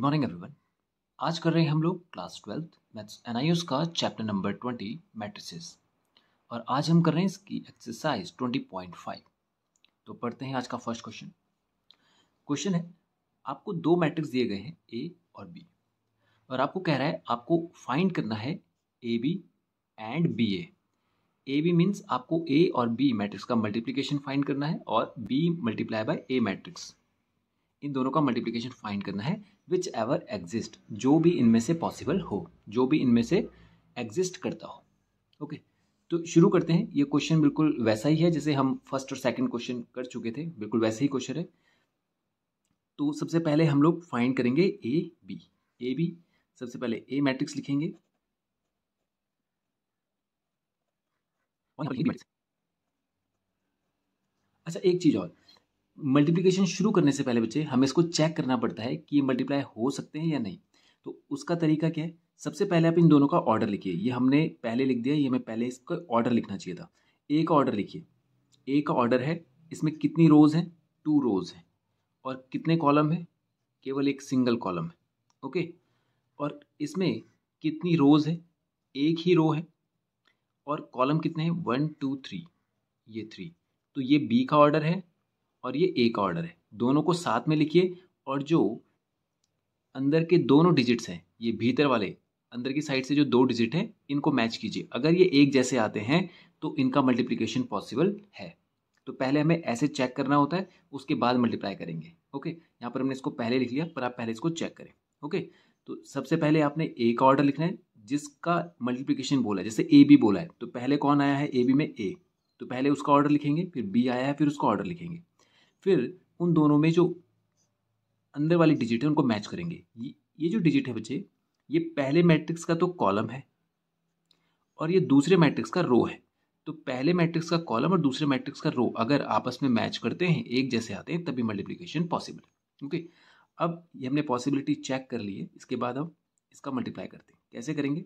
Good morning everyone आज कर रहे हैं हम लोग class twelfth maths N I NIOS का चैप्टर नंबर ट्वेंटी मैट्रिसेस और आज हम कर रहे हैं इसकी एक्सरसाइज ट्वेंटी पॉइंट फाइव तो पढ़ते हैं आज का फर्स्ट क्वेश्चन क्वेश्चन है आपको दो मैट्रिक्स दिए गए हैं ए और बी और आपको कह रहा है आपको फाइंड करना है A B and B A A B means आपको ए और बी मैट्रिक्स का मल्टीप्लीकेशन फाइंड करना है और B multiply by A matrix इन दोनों का मल्टीप्लीकेशन फाइंड करना है विच एवर एग्जिस्ट जो भी इनमें से पॉसिबल हो जो भी इनमें से एग्जिस्ट करता हो ओके okay. तो शुरू करते हैं ये क्वेश्चन बिल्कुल वैसा ही है जैसे हम फर्स्ट और सेकंड क्वेश्चन कर चुके थे बिल्कुल वैसा ही क्वेश्चन है तो सबसे पहले हम लोग फाइंड करेंगे ए बी ए बी सबसे पहले ए मैट्रिक्स लिखेंगे अच्छा एक चीज़ और मल्टीप्लिकेशन शुरू करने से पहले बच्चे हमें इसको चेक करना पड़ता है कि ये मल्टीप्लाई हो सकते हैं या नहीं तो उसका तरीका क्या है सबसे पहले आप इन दोनों का ऑर्डर लिखिए ये हमने पहले लिख दिया ये हमें पहले इसका ऑर्डर लिखना चाहिए था ए का ऑर्डर लिखिए ए का ऑर्डर है इसमें कितनी रोज़ हैं टू रोज़ हैं और कितने कॉलम हैं केवल एक सिंगल कॉलम है ओके और इसमें कितनी रोज़ है एक ही रो है और कॉलम कितने हैं वन टू थ्री ये थ्री तो ये बी का ऑर्डर है और ये एक ऑर्डर है दोनों को साथ में लिखिए और जो अंदर के दोनों डिजिट्स हैं ये भीतर वाले अंदर की साइड से जो दो डिजिट हैं इनको मैच कीजिए अगर ये एक जैसे आते हैं तो इनका मल्टीप्लिकेशन पॉसिबल है तो पहले हमें ऐसे चेक करना होता है उसके बाद मल्टीप्लाई करेंगे ओके यहाँ पर हमने इसको पहले लिख लिया पर आप पहले इसको चेक करें ओके तो सबसे पहले आपने एक ऑर्डर लिखना है जिसका मल्टीप्लिकेशन बोला है जैसे ए बी बोला है तो पहले कौन आया है ए बी में ए तो पहले उसका ऑर्डर लिखेंगे फिर बी आया है फिर उसका ऑर्डर लिखेंगे फिर उन दोनों में जो अंदर वाली डिजिट है उनको मैच करेंगे ये जो डिजिट है बच्चे ये पहले मैट्रिक्स का तो कॉलम है और ये दूसरे मैट्रिक्स का रो है तो पहले मैट्रिक्स का कॉलम और दूसरे मैट्रिक्स का रो अगर आपस में मैच करते हैं एक जैसे आते हैं तभी मल्टीप्लिकेशन पॉसिबल है ओके अब ये हमने पॉसिबिलिटी चेक कर ली है इसके बाद हम इसका मल्टीप्लाई करते हैं कैसे करेंगे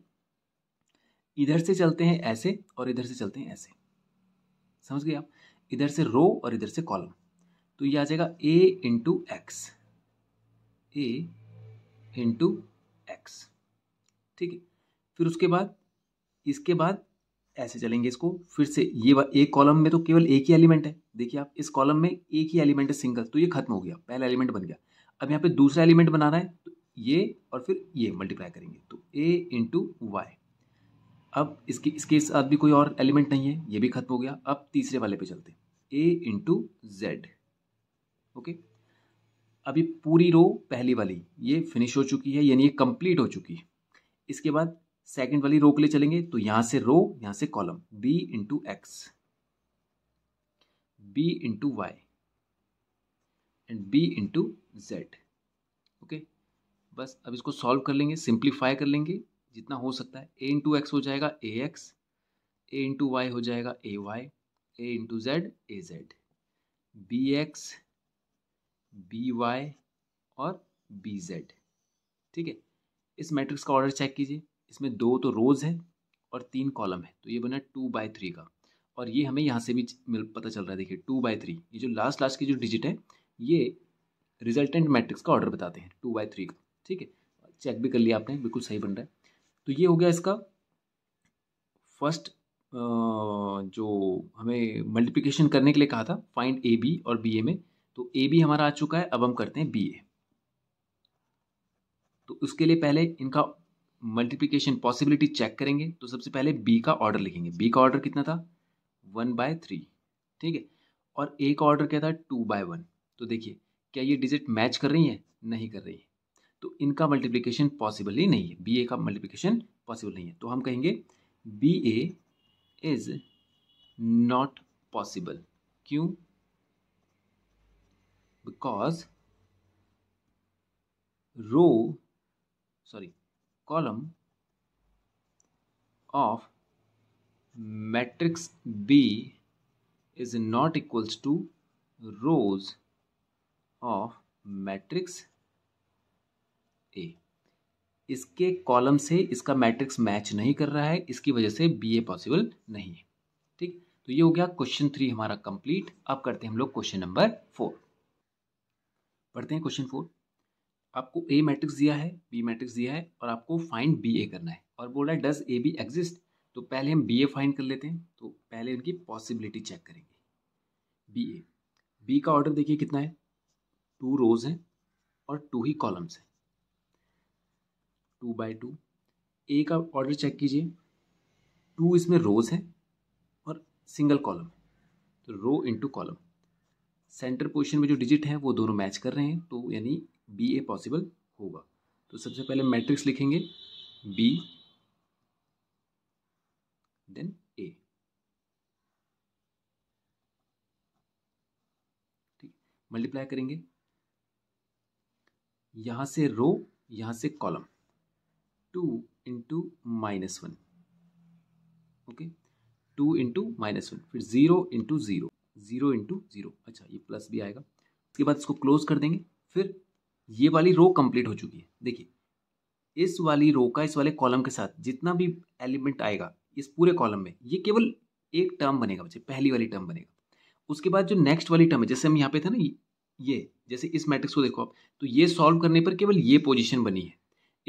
इधर से चलते हैं ऐसे और इधर से चलते हैं ऐसे समझ गए आप इधर से रो और इधर से कॉलम तो ये आ जाएगा A into X A into X ठीक है फिर उसके बाद इसके बाद ऐसे चलेंगे इसको फिर से ये एक कॉलम में तो केवल एक ही एलिमेंट है देखिए आप इस कॉलम में एक ही एलिमेंट है सिंगल तो ये खत्म हो गया पहला एलिमेंट बन गया अब यहाँ पे दूसरा एलिमेंट बनाना है तो ये और फिर ये मल्टीप्लाई करेंगे तो ए इंटू वाई अब इसके इसके साथ भी कोई और एलिमेंट नहीं है ये भी खत्म हो गया अब तीसरे वाले पे चलते ए इंटू जेड ओके अभी पूरी रो पहली वाली ये फिनिश हो चुकी है यानी ये कंप्लीट हो चुकी है इसके बाद सेकंड वाली रो के लिए चलेंगे तो यहां से रो यहाँ से column B into X B into Y and B into Z okay बस अब इसको सॉल्व कर लेंगे सिंप्लीफाई कर लेंगे जितना हो सकता है ए इंटू एक्स हो जाएगा ax X A into Y हो जाएगा A Y A into Z A Z B X B Y और बी जेड ठीक है इस मैट्रिक्स का ऑर्डर चेक कीजिए इसमें दो तो रोज़ है और तीन कॉलम है तो ये बना टू बाई थ्री का और ये हमें यहाँ से भी मिल पता चल रहा है देखिए टू बाई थ्री ये जो लास्ट लास्ट की जो डिजिट है ये रिजल्टेंट मैट्रिक्स का ऑर्डर बताते हैं टू बाई थ्री का ठीक है चेक भी कर लिया आपने बिल्कुल सही बन रहा है तो ये हो गया इसका फर्स्ट जो हमें मल्टीप्लिकेशन करने के लिए कहा था फाइंड ए बी और बी ए में तो ए बी हमारा आ चुका है अब हम करते हैं बी ए तो उसके लिए पहले इनका मल्टीप्लीकेशन पॉसिबिलिटी चेक करेंगे तो सबसे पहले बी का ऑर्डर लिखेंगे बी का ऑर्डर कितना था वन बाय थ्री ठीक है और ए का ऑर्डर क्या था टू बाय वन तो देखिए क्या ये डिजिट मैच कर रही है नहीं कर रही है तो इनका मल्टीप्लीकेशन पॉसिबल ही नहीं है बी ए का मल्टीप्लीकेशन पॉसिबल नहीं है तो हम कहेंगे B A is not possible क्यों because row sorry column of matrix B is not equals to rows of matrix A इसके कॉलम से इसका मैट्रिक्स मैच नहीं कर रहा है इसकी वजह से बी ए पॉसिबल नहीं है ठीक तो ये हो गया क्वेश्चन थ्री हमारा कंप्लीट अब करते हैं हम लोग क्वेश्चन नंबर फोर पढ़ते हैं क्वेश्चन फोर आपको ए मैट्रिक्स दिया है बी मैट्रिक्स दिया है और आपको फाइंड बी ए करना है और बोल रहा है डज ए बी एग्जिस्ट तो पहले हम बी ए फाइंड कर लेते हैं तो पहले इनकी पॉसिबिलिटी चेक करेंगे बी ए बी का ऑर्डर देखिए कितना है टू रोज हैं और टू ही कॉलम्स हैं टू बाई टू ए का ऑर्डर चेक कीजिए टू इसमें रोज है और सिंगल कॉलम है तो row into column center position में जो डिजिट है वो दोनों मैच कर रहे हैं तो यानी बी ए पॉसिबल होगा तो सबसे पहले मैट्रिक्स लिखेंगे बी देन ए ठीक मल्टीप्लाई करेंगे यहां से रो यहां से column two into minus one okay two into minus one फिर zero into zero zero into zero अच्छा ये प्लस भी आएगा उसके बाद इसको क्लोज कर देंगे फिर ये वाली रो कंप्लीट हो चुकी है देखिए इस वाली रो का इस वाले कॉलम के साथ जितना भी एलिमेंट आएगा इस पूरे कॉलम में ये केवल एक टर्म बनेगा बच्चे पहली वाली टर्म बनेगा उसके बाद जो नेक्स्ट वाली टर्म है जैसे हम यहाँ पे थे ना ये जैसे इस मैट्रिक्स को देखो आप तो ये सॉल्व करने पर केवल ये पोजिशन बनी है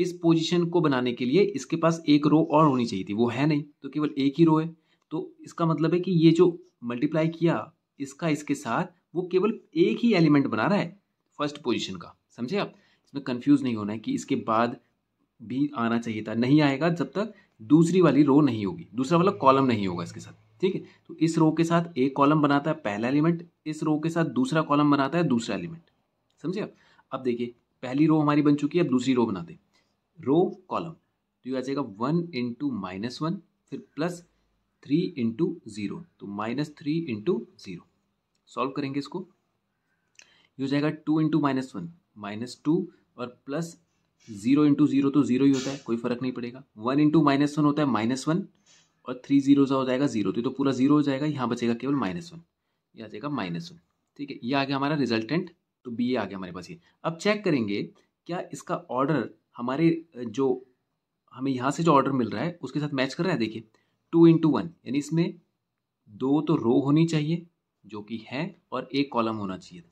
इस पोजिशन को बनाने के लिए इसके पास एक रो और होनी चाहिए थी वो है नहीं तो केवल एक ही रो है तो इसका मतलब है कि ये जो मल्टीप्लाई किया इसका इसके साथ वो केवल एक ही एलिमेंट बना रहा है फर्स्ट पोजिशन का समझे आप इसमें कन्फ्यूज नहीं होना है कि इसके बाद भी आना चाहिए था नहीं आएगा जब तक दूसरी वाली रो नहीं होगी दूसरा वाला कॉलम नहीं होगा इसके साथ ठीक है तो इस रो के साथ एक कॉलम बनाता है पहला एलिमेंट इस रो के साथ दूसरा कॉलम बनाता है दूसरा एलिमेंट समझे आप अब देखिए पहली रो हमारी बन चुकी है अब दूसरी रो बनाते रो कॉलम तो ये आ जाएगा वन इंटू माइनस वन फिर प्लस थ्री इंटू ज़ीरो तो minus three into zero solve करेंगे इसको ये हो जाएगा two into minus one minus two और प्लस जीरो इंटू जीरो तो जीरो ही होता है कोई फर्क नहीं पड़ेगा वन इंटू माइनस वन होता है माइनस वन और थ्री जीरो हो जाएगा जीरो तो, तो पूरा जीरो हो जाएगा यहाँ बचेगा केवल माइनस वन ये आ जाएगा माइनस वन ठीक है ये आ गया हमारा रिजल्टेंट तो बी ए आ गया हमारे पास ये अब चेक करेंगे क्या इसका ऑर्डर हमारे जो हमें यहाँ से जो ऑर्डर मिल रहा है उसके साथ मैच कर रहा है देखिए टू इंटू वन यानी इसमें दो तो रो होनी चाहिए जो कि है और एक कॉलम होना चाहिए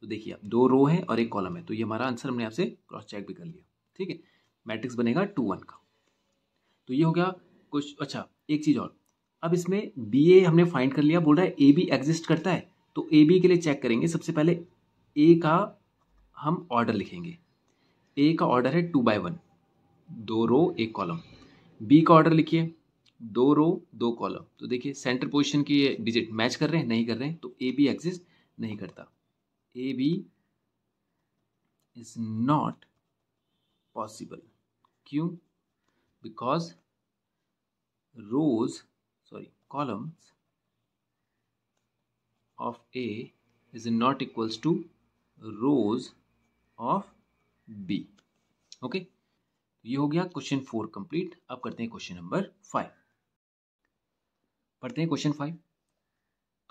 तो देखिए आप दो रो है और एक कॉलम है तो ये हमारा आंसर हमने आपसे क्रॉस चेक भी कर लिया ठीक है मैट्रिक्स बनेगा टू वन का तो ये हो गया कुछ अच्छा एक चीज़ और अब इसमें बी ए हमने फाइंड कर लिया बोल रहा है ए बी एग्जिस्ट करता है तो ए बी के लिए चेक करेंगे सबसे पहले ए का हम ऑर्डर लिखेंगे ए का ऑर्डर है टू बाय वन दो रो एक कॉलम बी का ऑर्डर लिखिए दो रो दो कॉलम तो देखिए सेंटर पोजिशन की डिजिट मैच कर रहे हैं नहीं कर रहे हैं तो ए बी एग्जिस्ट नहीं करता A B is not possible क्यों because rows sorry columns of A is not equals to rows of B okay ये हो गया क्वेश्चन फोर कंप्लीट अब करते हैं क्वेश्चन नंबर फाइव पढ़ते हैं क्वेश्चन फाइव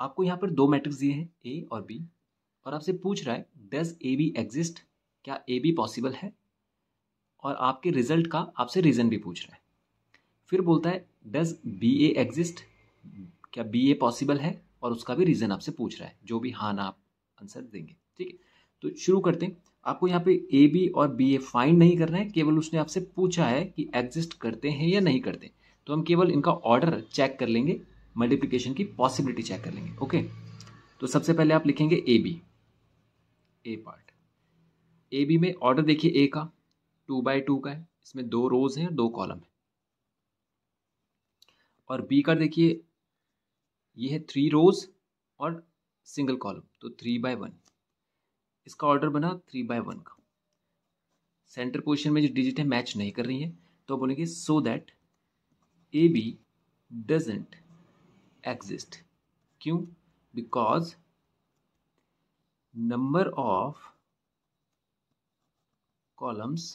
आपको यहाँ पर दो मैट्रिक्स दिए हैं ए और बी और आपसे पूछ रहा है डज ए बी एग्जिस्ट क्या ए बी पॉसिबल है और आपके रिजल्ट का आपसे रीज़न भी पूछ रहा है फिर बोलता है डज बी ए एग्जिस्ट क्या बी ए पॉसिबल है और उसका भी रीज़न आपसे पूछ रहा है जो भी हाँ ना आप आंसर देंगे ठीक है तो शुरू करते हैं आपको यहाँ पे ए बी और बी ए फाइंड नहीं करना है केवल उसने आपसे पूछा है कि एग्जिस्ट करते हैं या नहीं करते तो हम केवल इनका ऑर्डर चेक कर लेंगे मल्टीप्लीकेशन की पॉसिबिलिटी चेक कर लेंगे ओके तो सबसे पहले आप लिखेंगे A B A part A B में ऑर्डर देखिए ए का टू बाई टू का है इसमें दो रोज हैं और दो कॉलम है और बी का देखिए ये है थ्री रोज और सिंगल कॉलम तो थ्री बाय वन इसका ऑर्डर बना थ्री बाय वन का सेंटर पोजिशन में जो डिजिट है मैच नहीं कर रही है तो बोलेंगे so that A B doesn't exist क्यों because number of columns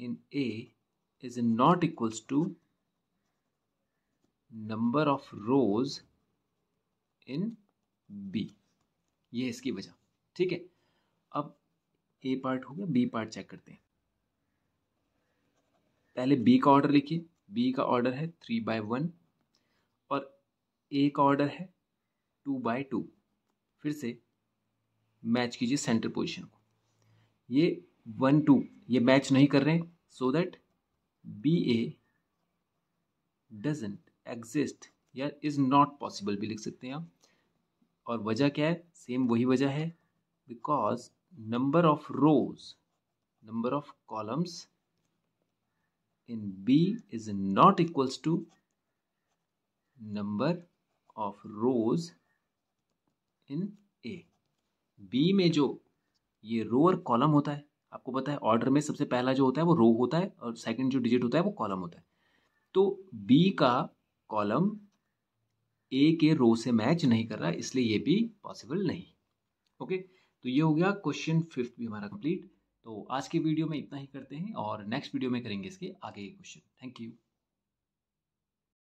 in A is not equals to number of rows in B ये इसकी वजह ठीक है अब ए पार्ट हो गया बी पार्ट चेक करते हैं पहले बी का ऑर्डर लिखिए बी का ऑर्डर है थ्री बाय वन और ए का ऑर्डर है टू बाय टू फिर से मैच कीजिए सेंटर पोजीशन को ये वन टू ये मैच नहीं कर रहे हैं so that B A doesn't exist या इज़ नॉट पॉसिबल भी लिख सकते हैं आप और वजह क्या है सेम वही वजह है because number of rows number of columns in B is not equals to number of rows इन ए बी में जो ये रो और कॉलम होता है आपको पता है ऑर्डर में सबसे पहला जो होता है वो रो होता है और सेकंड जो डिजिट होता है वो कॉलम होता है तो बी का कॉलम ए के रो से मैच नहीं कर रहा इसलिए ये भी पॉसिबल नहीं ओके तो ये हो गया क्वेश्चन फिफ्थ भी हमारा कंप्लीट तो आज की वीडियो में इतना ही करते हैं और नेक्स्ट वीडियो में करेंगे इसके आगे के क्वेश्चन थैंक यू